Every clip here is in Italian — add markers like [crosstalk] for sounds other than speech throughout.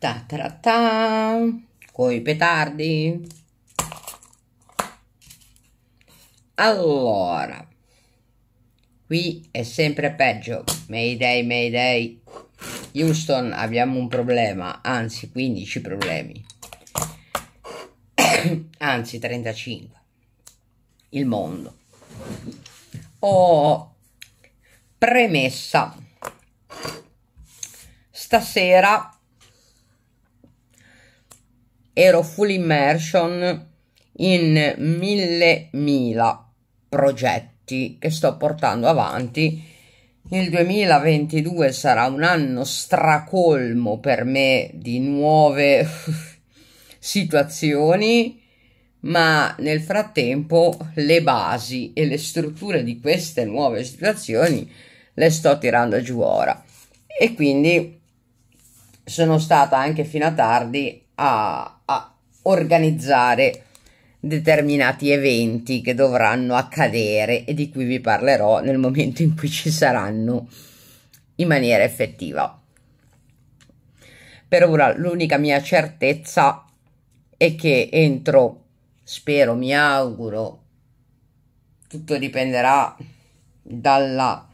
ta ta ta coi petardi allora qui è sempre peggio mayday mayday Houston abbiamo un problema anzi 15 problemi [coughs] anzi 35 il mondo oh premessa stasera ero full immersion in mille mila progetti che sto portando avanti. Il 2022 sarà un anno stracolmo per me di nuove [laughs] situazioni, ma nel frattempo le basi e le strutture di queste nuove situazioni le sto tirando giù ora. E quindi sono stata anche fino a tardi a, a organizzare determinati eventi che dovranno accadere e di cui vi parlerò nel momento in cui ci saranno in maniera effettiva. Per ora l'unica mia certezza è che entro, spero, mi auguro, tutto dipenderà dalla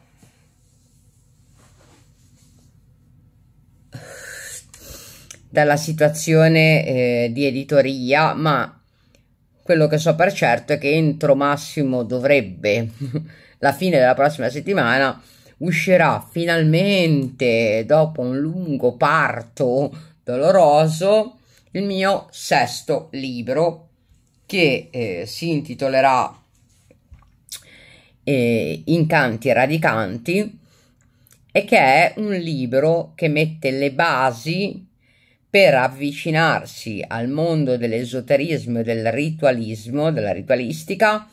dalla situazione eh, di editoria, ma quello che so per certo è che entro massimo dovrebbe, [laughs] la fine della prossima settimana, uscirà finalmente, dopo un lungo parto doloroso, il mio sesto libro che eh, si intitolerà eh, Incanti Radicanti e che è un libro che mette le basi per avvicinarsi al mondo dell'esoterismo e del ritualismo, della ritualistica,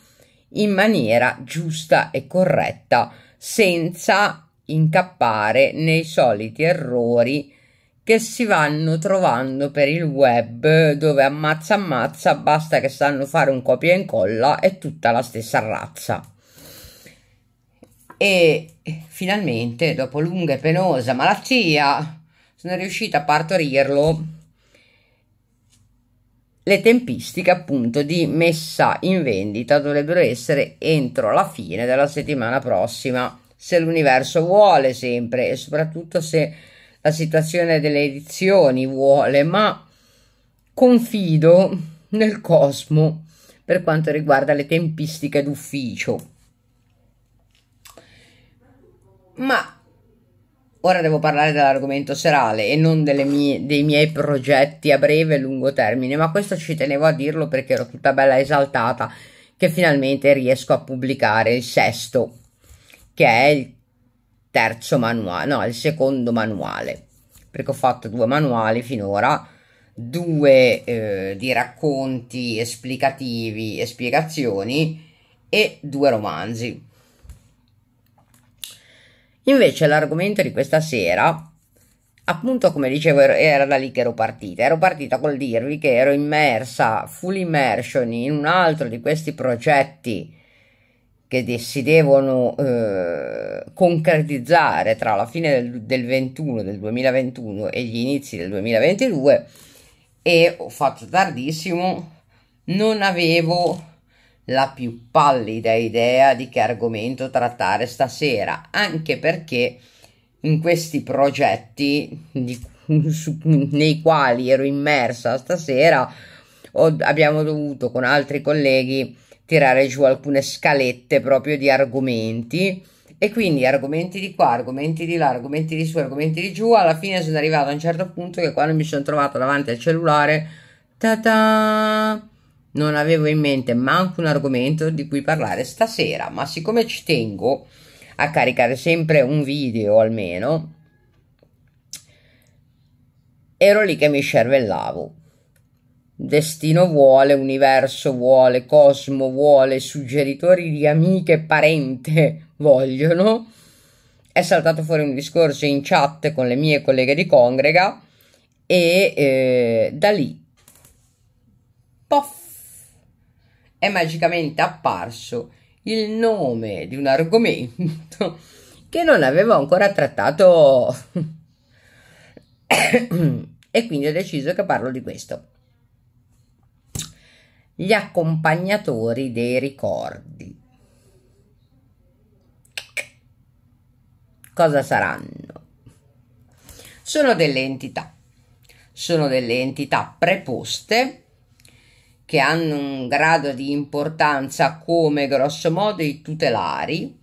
in maniera giusta e corretta, senza incappare nei soliti errori che si vanno trovando per il web dove ammazza ammazza basta che sanno fare un copia e incolla è tutta la stessa razza e finalmente dopo lunga e penosa malattia sono riuscita a partorirlo le tempistiche appunto di messa in vendita dovrebbero essere entro la fine della settimana prossima se l'universo vuole sempre e soprattutto se la situazione delle edizioni vuole ma confido nel cosmo per quanto riguarda le tempistiche d'ufficio ma Ora devo parlare dell'argomento serale e non mie, dei miei progetti a breve e lungo termine, ma questo ci tenevo a dirlo perché ero tutta bella esaltata che finalmente riesco a pubblicare il sesto, che è il terzo manuale, no, il secondo manuale, perché ho fatto due manuali finora, due eh, di racconti esplicativi e spiegazioni e due romanzi Invece l'argomento di questa sera, appunto come dicevo, er-, era da lì che ero partita. Ero partita col dirvi che ero immersa, full immersion, in un altro di questi progetti che si devono eh, concretizzare tra la fine del, del, 21, del 2021 e gli inizi del 2022 e ho fatto tardissimo, non avevo la più pallida idea di che argomento trattare stasera, anche perché in questi progetti di, su, nei quali ero immersa stasera ho, abbiamo dovuto con altri colleghi tirare giù alcune scalette proprio di argomenti e quindi argomenti di qua, argomenti di là, argomenti di su, argomenti di giù, alla fine sono arrivato a un certo punto che quando mi sono trovato davanti al cellulare, ta-ta! non avevo in mente manco un argomento di cui parlare stasera, ma siccome ci tengo a caricare sempre un video almeno, ero lì che mi cervellavo. Destino vuole, universo vuole, cosmo vuole, suggeritori di amiche, e parente [laughs] vogliono. È saltato fuori un discorso in chat con le mie colleghe di congrega e eh, da lì, poff, è magicamente apparso il nome di un argomento [laughs] che non avevo ancora trattato [coughs] e quindi ho deciso che parlo di questo. Gli accompagnatori dei ricordi. Cosa saranno? Sono delle entità. Sono delle entità preposte che hanno un grado di importanza come grosso modo i tutelari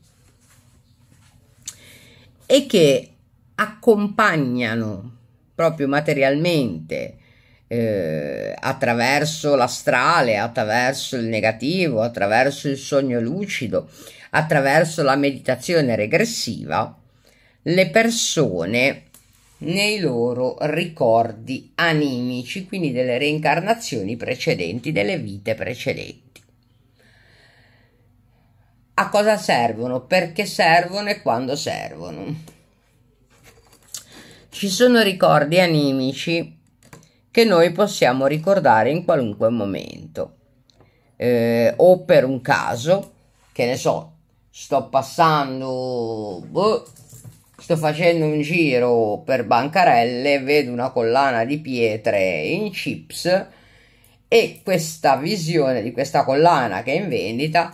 e che accompagnano proprio materialmente eh, attraverso l'astrale, attraverso il negativo, attraverso il sogno lucido, attraverso la meditazione regressiva, le persone nei loro ricordi animici, quindi delle reincarnazioni precedenti, delle vite precedenti. A cosa servono? Perché servono e quando servono? Ci sono ricordi animici che noi possiamo ricordare in qualunque momento. Eh, o per un caso, che ne so, sto passando boh, sto facendo un giro per bancarelle, vedo una collana di pietre in chips e questa visione di questa collana che è in vendita,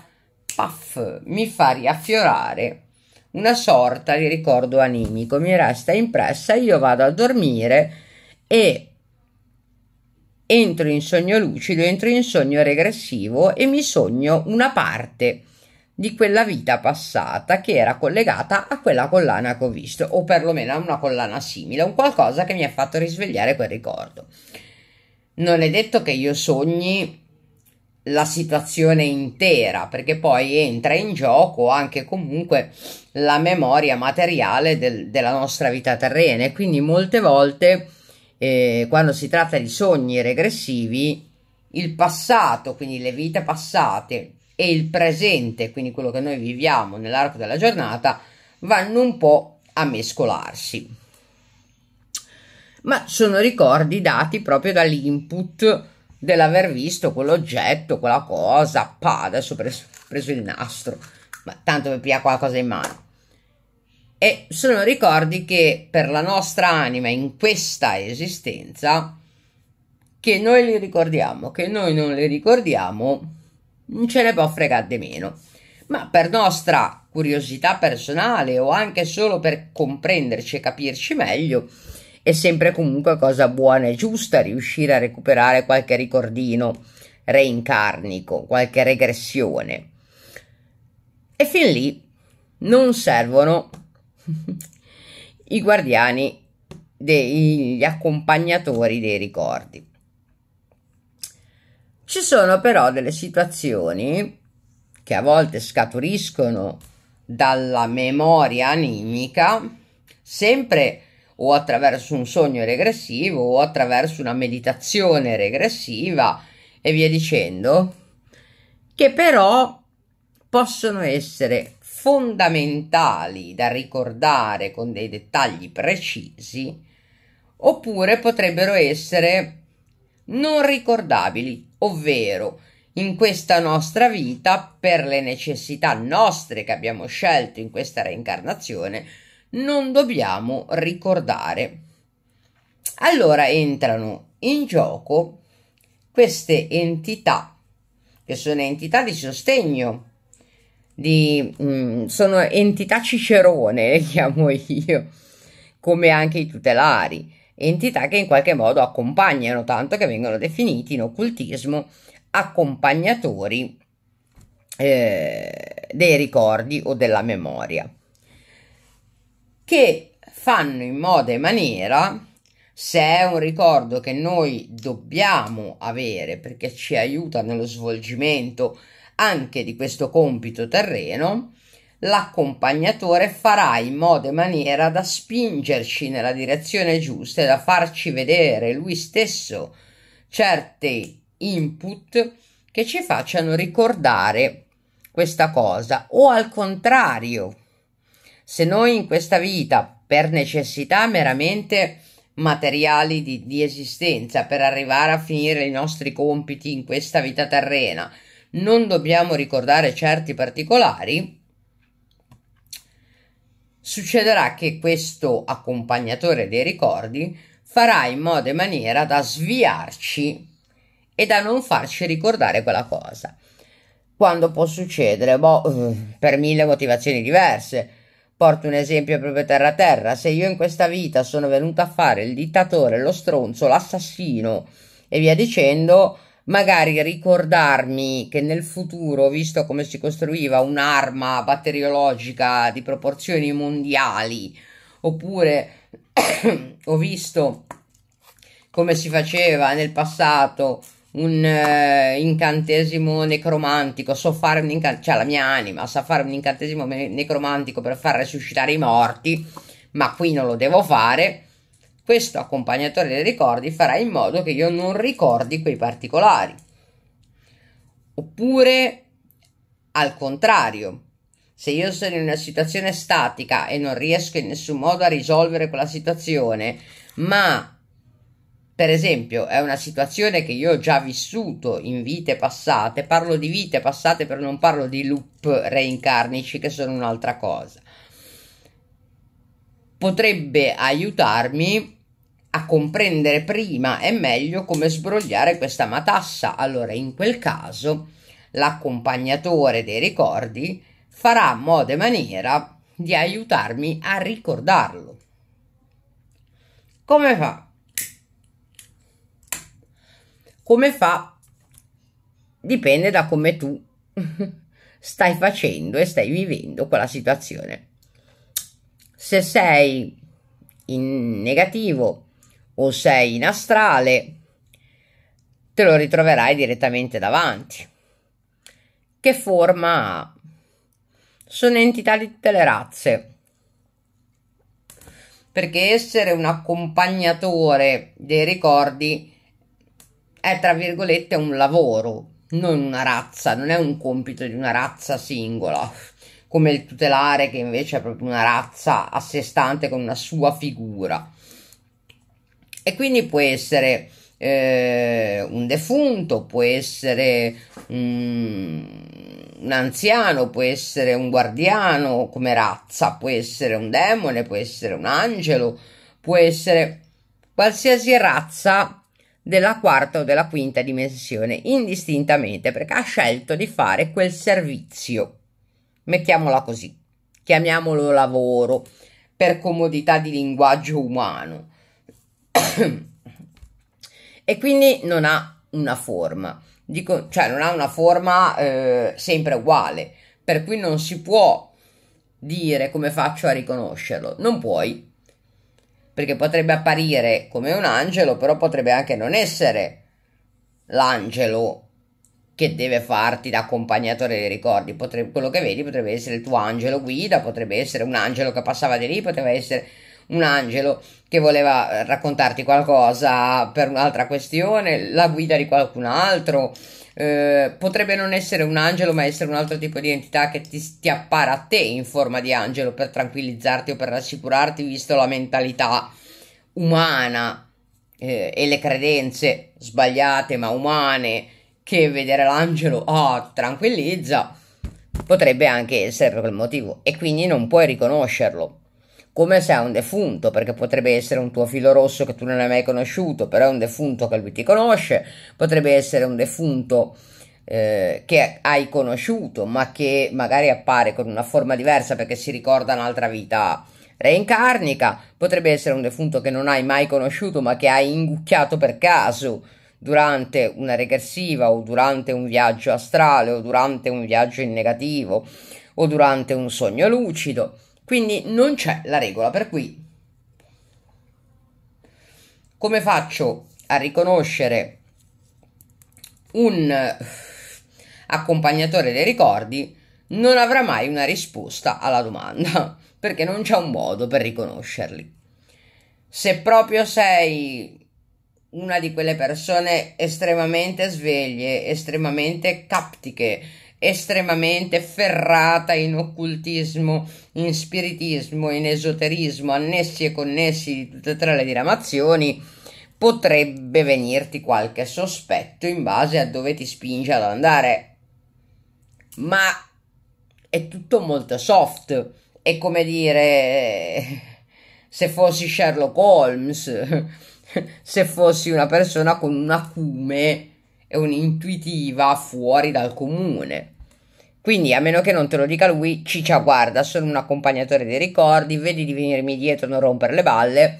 puff, mi fa riaffiorare una sorta di ricordo animico, mi resta impressa, io vado a dormire e entro in sogno lucido, entro in sogno regressivo e mi sogno una parte di quella vita passata che era collegata a quella collana che ho visto, o perlomeno a una collana simile, un qualcosa che mi ha fatto risvegliare quel ricordo. Non è detto che io sogni la situazione intera, perché poi entra in gioco anche comunque la memoria materiale del, della nostra vita terrena quindi molte volte eh, quando si tratta di sogni regressivi il passato, quindi le vite passate e il presente, quindi quello che noi viviamo nell'arco della giornata, vanno un po' a mescolarsi. Ma sono ricordi dati proprio dall'input dell'aver visto quell'oggetto, quella cosa, pa, adesso ho preso, preso il nastro, ma tanto per pia qualcosa in mano. E sono ricordi che per la nostra anima in questa esistenza, che noi li ricordiamo, che noi non li ricordiamo, non ce ne può fregare di meno. Ma per nostra curiosità personale o anche solo per comprenderci e capirci meglio, è sempre comunque cosa buona e giusta riuscire a recuperare qualche ricordino reincarnico, qualche regressione. E fin lì non servono [laughs] i guardiani degli accompagnatori dei ricordi. Ci sono però delle situazioni che a volte scaturiscono dalla memoria animica, sempre o attraverso un sogno regressivo o attraverso una meditazione regressiva e via dicendo, che però possono essere fondamentali da ricordare con dei dettagli precisi oppure potrebbero essere non ricordabili, ovvero in questa nostra vita, per le necessità nostre che abbiamo scelto in questa reincarnazione, non dobbiamo ricordare. Allora entrano in gioco queste entità, che sono entità di sostegno, di, mm, sono entità cicerone, [laughs] le chiamo io, come anche i tutelari entità che in qualche modo accompagnano, tanto che vengono definiti in occultismo accompagnatori eh, dei ricordi o della memoria, che fanno in modo e maniera se è un ricordo che noi dobbiamo avere perché ci aiuta nello svolgimento anche di questo compito terreno, l'accompagnatore farà in modo e maniera da spingerci nella direzione giusta e da farci vedere lui stesso certi input che ci facciano ricordare questa cosa o al contrario se noi in questa vita per necessità meramente materiali di, di esistenza per arrivare a finire i nostri compiti in questa vita terrena non dobbiamo ricordare certi particolari succederà che questo accompagnatore dei ricordi farà in modo e maniera da sviarci e da non farci ricordare quella cosa. Quando può succedere? Boh, eh, per mille motivazioni diverse. Porto un esempio proprio terra terra. Se io in questa vita sono venuta a fare il dittatore, lo stronzo, l'assassino e via dicendo, magari ricordarmi che nel futuro, visto come si costruiva un'arma batteriologica di proporzioni mondiali, oppure [clears throat] ho visto come si faceva nel passato un eh, incantesimo necromantico, so fare un incantesimo, cioè la mia anima sa fare un incantesimo necromantico per far resuscitare i morti, ma qui non lo devo fare questo accompagnatore dei ricordi farà in modo che io non ricordi quei particolari. Oppure al contrario, se io sono in una situazione statica e non riesco in nessun modo a risolvere quella situazione, ma per esempio è una situazione che io ho già vissuto in vite passate, parlo di vite passate per non parlo di loop reincarnici che sono un'altra cosa, potrebbe aiutarmi a comprendere prima e meglio come sbrogliare questa matassa. Allora, in quel caso, l'accompagnatore dei ricordi farà modo e maniera di aiutarmi a ricordarlo. Come fa? Come fa? Dipende da come tu [laughs] stai facendo e stai vivendo quella situazione. Se sei in negativo, o sei in astrale, te lo ritroverai direttamente davanti. Che forma ha? Sono entità di tutte le razze. Perché essere un accompagnatore dei ricordi è tra virgolette un lavoro, non una razza, non è un compito di una razza singola, come il tutelare che invece è proprio una razza a sé stante con una sua figura. E quindi può essere eh, un defunto, può essere um, un anziano, può essere un guardiano come razza, può essere un demone, può essere un angelo, può essere qualsiasi razza della quarta o della quinta dimensione, indistintamente, perché ha scelto di fare quel servizio. Mettiamola così, chiamiamolo lavoro, per comodità di linguaggio umano e quindi non ha una forma, Dico, cioè non ha una forma eh, sempre uguale, per cui non si può dire come faccio a riconoscerlo, non puoi, perché potrebbe apparire come un angelo, però potrebbe anche non essere l'angelo che deve farti da accompagnatore dei ricordi. Potrebbe, quello che vedi potrebbe essere il tuo angelo guida, potrebbe essere un angelo che passava di lì, potrebbe essere un angelo che voleva eh, raccontarti qualcosa per un'altra questione, la guida di qualcun altro. Eh, potrebbe non essere un angelo, ma essere un altro tipo di entità che ti, ti appara a te in forma di angelo per tranquillizzarti o per rassicurarti, visto la mentalità umana eh, e le credenze sbagliate ma umane che vedere l'angelo oh, tranquillizza potrebbe anche essere per quel motivo e quindi non puoi riconoscerlo come se a un defunto, perché potrebbe essere un tuo filo rosso che tu non hai mai conosciuto, però è un defunto che lui ti conosce, potrebbe essere un defunto eh, che hai conosciuto, ma che magari appare con una forma diversa perché si ricorda un'altra vita reincarnica, potrebbe essere un defunto che non hai mai conosciuto, ma che hai ingucchiato per caso durante una regressiva o durante un viaggio astrale o durante un viaggio in negativo o durante un sogno lucido quindi non c'è la regola, per cui come faccio a riconoscere un eh, accompagnatore dei ricordi? Non avrà mai una risposta alla domanda, [laughs] perché non c'è un modo per riconoscerli. Se proprio sei una di quelle persone estremamente sveglie, estremamente captiche, estremamente ferrata in occultismo, in spiritismo, in esoterismo, annessi e connessi di tutte e tre le diramazioni, potrebbe venirti qualche sospetto in base a dove ti spinge ad andare. Ma è tutto molto soft, è come dire se fossi Sherlock Holmes, [laughs] se fossi una persona con un acume è un'intuitiva fuori dal comune. Quindi, a meno che non te lo dica lui, ciccia, guarda, sono un accompagnatore dei ricordi, vedi di venirmi dietro, non rompere le balle,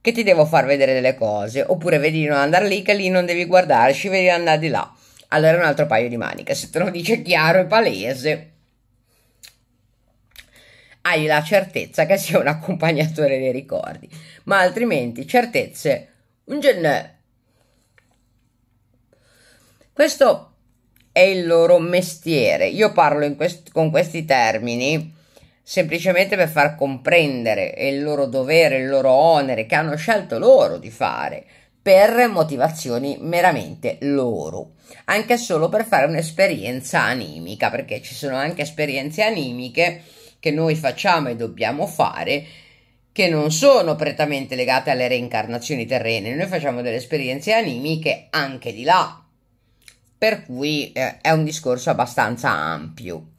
che ti devo far vedere delle cose. Oppure vedi di non andare lì, che lì non devi guardarci, vedi di andare di là. Allora è un altro paio di maniche, se te lo dice chiaro e palese. Hai la certezza che sia un accompagnatore dei ricordi, ma altrimenti certezze un genere questo è il loro mestiere. Io parlo quest- con questi termini semplicemente per far comprendere il loro dovere, il loro onere che hanno scelto loro di fare per motivazioni meramente loro, anche solo per fare un'esperienza animica, perché ci sono anche esperienze animiche che noi facciamo e dobbiamo fare che non sono prettamente legate alle reincarnazioni terrene, noi facciamo delle esperienze animiche anche di là, per cui eh, è un discorso abbastanza ampio.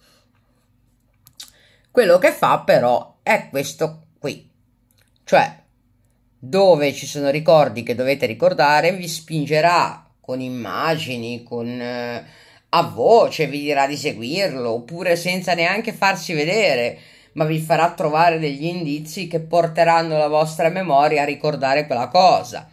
Quello che fa però è questo qui, cioè dove ci sono ricordi che dovete ricordare vi spingerà con immagini, con... Eh, a voce vi dirà di seguirlo oppure senza neanche farsi vedere, ma vi farà trovare degli indizi che porteranno la vostra memoria a ricordare quella cosa.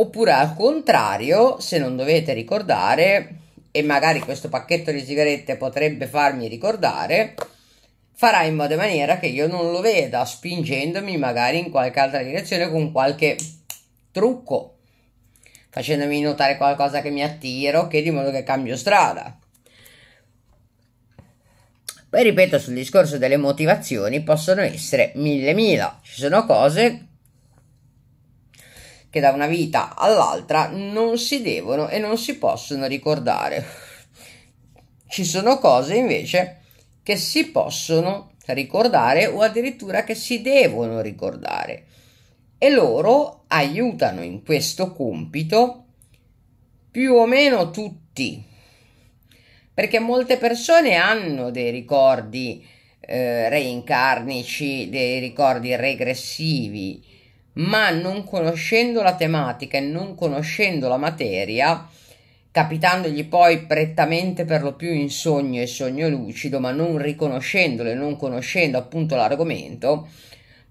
Oppure al contrario, se non dovete ricordare, e magari questo pacchetto di sigarette potrebbe farmi ricordare, farà in modo maniera che io non lo veda, spingendomi magari in qualche altra direzione con qualche trucco, facendomi notare qualcosa che mi attiro, che di modo che cambio strada. Poi ripeto sul discorso delle motivazioni, possono essere mille mila, ci sono cose che da una vita all'altra non si devono e non si possono ricordare. Ci sono cose invece che si possono ricordare o addirittura che si devono ricordare e loro aiutano in questo compito più o meno tutti perché molte persone hanno dei ricordi eh, reincarnici, dei ricordi regressivi ma non conoscendo la tematica e non conoscendo la materia, capitandogli poi prettamente per lo più in sogno e sogno lucido, ma non riconoscendolo e non conoscendo appunto l'argomento,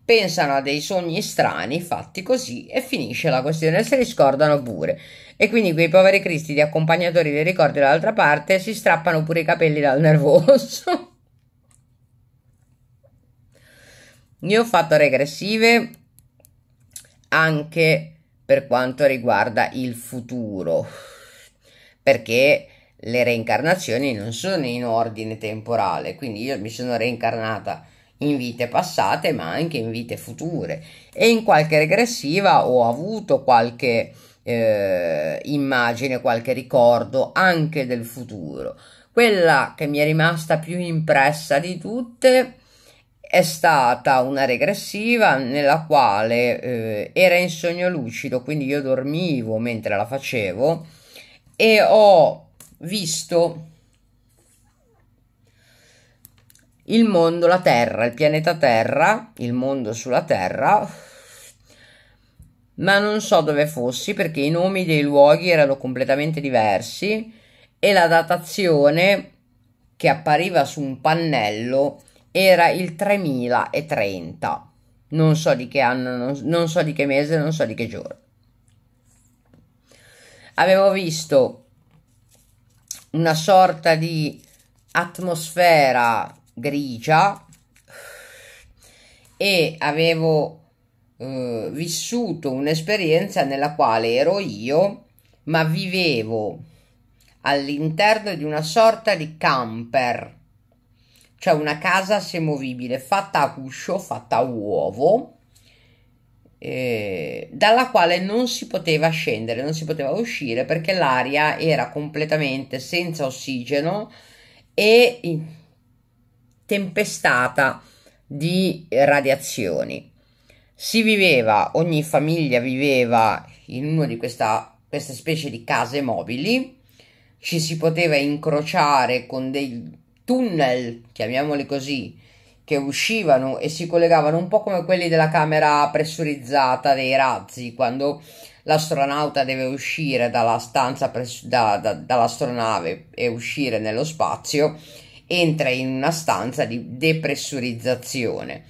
pensano a dei sogni strani fatti così e finisce la questione, se li scordano pure. E quindi quei poveri cristi di accompagnatori dei ricordi dall'altra parte si strappano pure i capelli dal nervoso. [laughs] Io ho fatto regressive anche per quanto riguarda il futuro, perché le reincarnazioni non sono in ordine temporale, quindi io mi sono reincarnata in vite passate ma anche in vite future e in qualche regressiva ho avuto qualche eh, immagine, qualche ricordo anche del futuro. Quella che mi è rimasta più impressa di tutte è stata una regressiva nella quale eh, era in sogno lucido, quindi io dormivo mentre la facevo e ho visto il mondo, la Terra, il pianeta Terra, il mondo sulla Terra, ma non so dove fossi perché i nomi dei luoghi erano completamente diversi e la datazione che appariva su un pannello era il 3030, non so di che anno, non, non so di che mese, non so di che giorno. Avevo visto una sorta di atmosfera grigia e avevo eh, vissuto un'esperienza nella quale ero io, ma vivevo all'interno di una sorta di camper cioè una casa semovibile fatta a guscio, fatta a uovo, eh, dalla quale non si poteva scendere, non si poteva uscire perché l'aria era completamente senza ossigeno e eh, tempestata di radiazioni. Si viveva, ogni famiglia viveva in una di questa, queste specie di case mobili, ci si poteva incrociare con dei tunnel, chiamiamoli così, che uscivano e si collegavano un po' come quelli della camera pressurizzata dei razzi quando l'astronauta deve uscire dalla stanza press- da, da, dall'astronave e uscire nello spazio entra in una stanza di depressurizzazione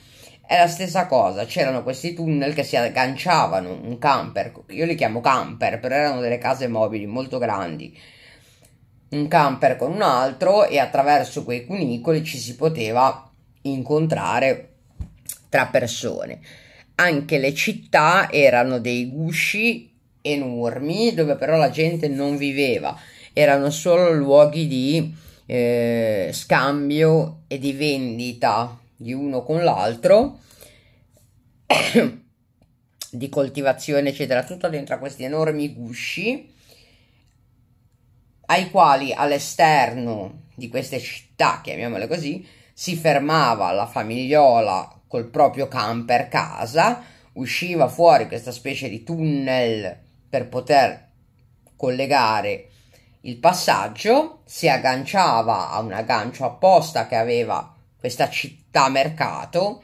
è la stessa cosa c'erano questi tunnel che si agganciavano un camper io li chiamo camper però erano delle case mobili molto grandi un camper con un altro e attraverso quei cunicoli ci si poteva incontrare tra persone. Anche le città erano dei gusci enormi dove però la gente non viveva, erano solo luoghi di eh, scambio e di vendita di uno con l'altro, [coughs] di coltivazione eccetera, tutto dentro a questi enormi gusci ai quali all'esterno di queste città, chiamiamole così, si fermava la famigliola col proprio camper casa, usciva fuori questa specie di tunnel per poter collegare il passaggio, si agganciava a un aggancio apposta che aveva questa città mercato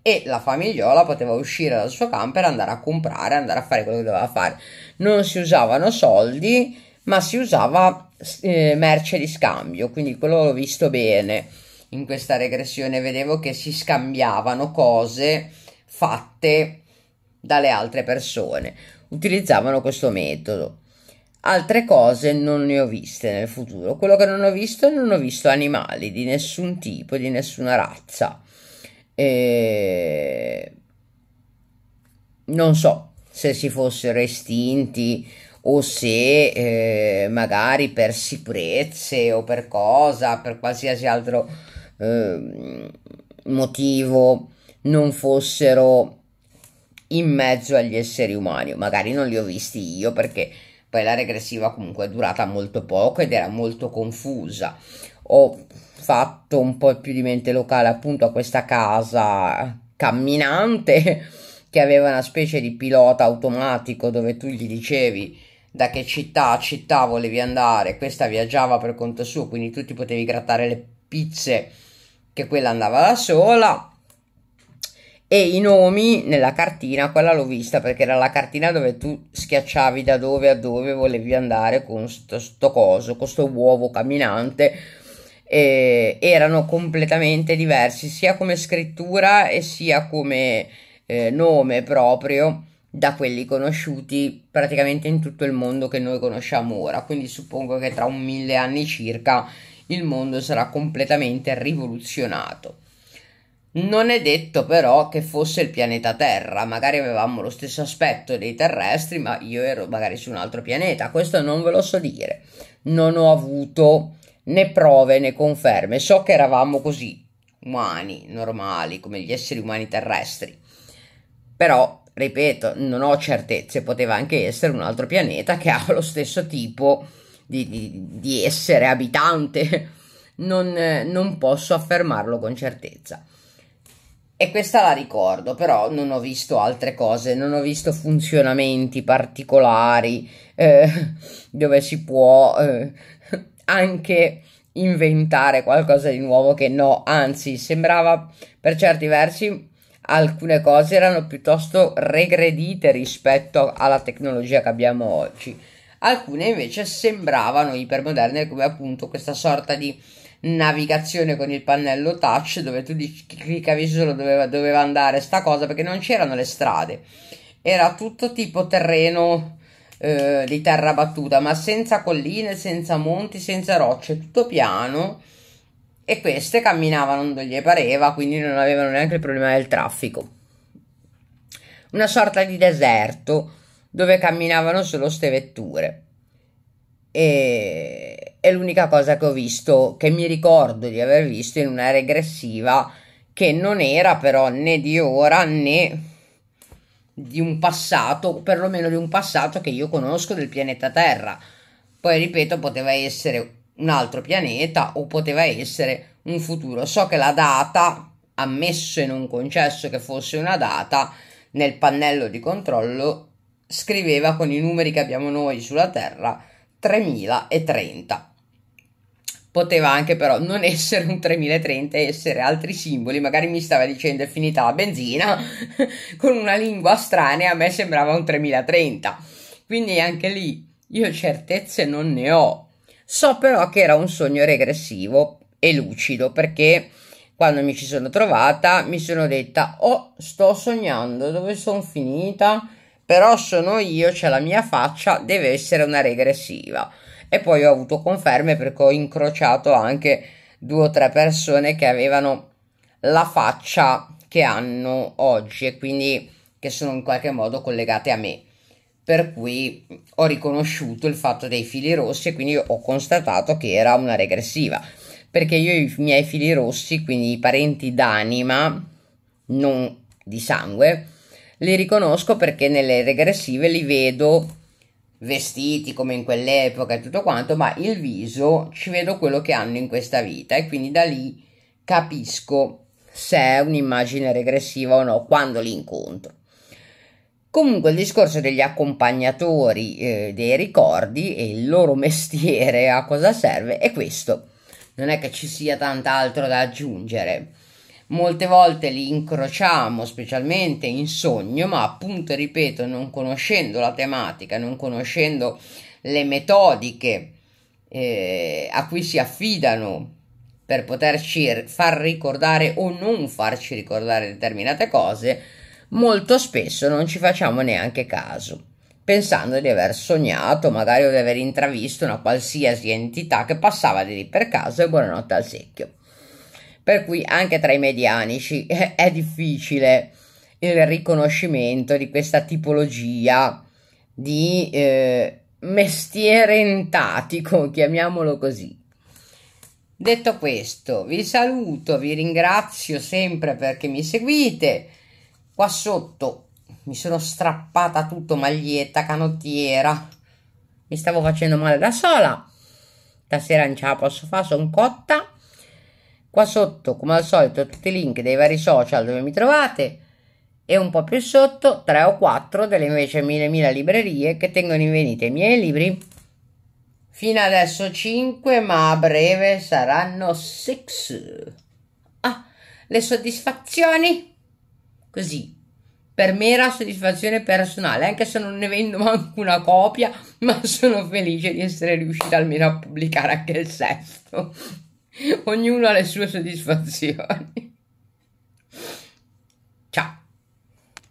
e la famigliola poteva uscire dal suo camper, andare a comprare, andare a fare quello che doveva fare. Non si usavano soldi, ma si usava eh, merce di scambio, quindi quello l'ho visto bene in questa regressione, vedevo che si scambiavano cose fatte dalle altre persone, utilizzavano questo metodo. Altre cose non ne ho viste nel futuro. Quello che non ho visto, non ho visto animali di nessun tipo, di nessuna razza. E... Non so se si fossero estinti o se eh, magari per sicurezze o per cosa, per qualsiasi altro eh, motivo non fossero in mezzo agli esseri umani. Magari non li ho visti io perché poi la regressiva comunque è durata molto poco ed era molto confusa. Ho fatto un po' più di mente locale appunto a questa casa camminante [laughs] che aveva una specie di pilota automatico dove tu gli dicevi da che città a città volevi andare, questa viaggiava per conto suo, quindi tu ti potevi grattare le pizze che quella andava da sola. E i nomi nella cartina, quella l'ho vista perché era la cartina dove tu schiacciavi da dove a dove volevi andare con sto, sto coso, con sto uovo camminante. Eh, erano completamente diversi sia come scrittura e sia come eh, nome proprio da quelli conosciuti praticamente in tutto il mondo che noi conosciamo ora, quindi suppongo che tra un mille anni circa il mondo sarà completamente rivoluzionato. Non è detto però che fosse il pianeta Terra, magari avevamo lo stesso aspetto dei terrestri, ma io ero magari su un altro pianeta, questo non ve lo so dire. Non ho avuto né prove né conferme, so che eravamo così, umani, normali, come gli esseri umani terrestri. Però ripeto, non ho certezze, poteva anche essere un altro pianeta che [laughs] ha lo stesso tipo di, di, di essere abitante, non, non, posso affermarlo con certezza. E questa la ricordo, però non ho visto altre cose, non ho visto funzionamenti particolari eh, dove si può eh, anche inventare qualcosa di nuovo che no, anzi sembrava per certi versi alcune cose erano piuttosto regredite rispetto alla tecnologia che abbiamo oggi. Alcune invece sembravano ipermoderne come appunto questa sorta di navigazione con il pannello touch dove tu cliccavi solo dove doveva andare sta cosa perché non c'erano le strade. Era tutto tipo terreno eh, di terra battuta, ma senza colline, senza monti, senza rocce, tutto piano e queste camminavano non gli pareva, quindi non avevano neanche il problema del traffico. Una sorta di deserto dove camminavano solo ste vetture. E è l'unica cosa che ho visto, che mi ricordo di aver visto in una regressiva che non era però né di ora né di un passato, perlomeno di un passato che io conosco del pianeta Terra. Poi ripeto, poteva essere un altro pianeta o poteva essere un futuro. So che la data, ammesso e non concesso che fosse una data, nel pannello di controllo scriveva con i numeri che abbiamo noi sulla Terra 3030. Poteva anche però non essere un 3030 e essere altri simboli, magari mi stava dicendo è finita la benzina, [laughs] con una lingua strana a me sembrava un 3030. Quindi anche lì io certezze non ne ho, So però che era un sogno regressivo e lucido perché quando mi ci sono trovata mi sono detta oh sto sognando dove sono finita però sono io c'è cioè la mia faccia deve essere una regressiva e poi ho avuto conferme perché ho incrociato anche due o tre persone che avevano la faccia che hanno oggi e quindi che sono in qualche modo collegate a me per cui ho riconosciuto il fatto dei fili rossi e quindi ho constatato che era una regressiva, perché io i miei fili rossi, quindi i parenti d'anima, non di sangue, li riconosco perché nelle regressive li vedo vestiti come in quell'epoca e tutto quanto, ma il viso ci vedo quello che hanno in questa vita e quindi da lì capisco se è un'immagine regressiva o no quando li incontro. Comunque il discorso degli accompagnatori eh, dei ricordi e il loro [laughs] mestiere a cosa serve è questo. Non è che ci sia tant'altro da aggiungere. Molte volte li incrociamo, specialmente in sogno, ma appunto, ripeto, non conoscendo la tematica, non conoscendo le metodiche eh, a cui si affidano per poterci far ricordare o non farci ricordare determinate cose, molto spesso non ci facciamo neanche caso, pensando di aver sognato, magari o di aver intravisto una qualsiasi entità che passava di lì per caso e buonanotte al secchio. Per cui anche tra i medianici [laughs] eh, è difficile il riconoscimento di questa tipologia di eh, mestiere entatico, [laughs] chiamiamolo così. Detto questo, vi saluto, vi ringrazio sempre perché mi seguite. Qua sotto mi sono strappata tutto, maglietta, canottiera. Mi stavo facendo male da sola. Stasera non ce la posso fare, sono cotta. Qua sotto, come al solito, tutti i link dei vari social dove mi trovate. E un po' più sotto, tre o quattro delle invece mille mille librerie che tengono in vendita i miei libri. Fino adesso 5, ma a breve saranno 6. Ah, le soddisfazioni? così, per mera soddisfazione personale, anche se non ne vendo manco una copia, ma sono felice di essere riuscita almeno a pubblicare anche il sesto. Ognuno ha le sue soddisfazioni. Ciao.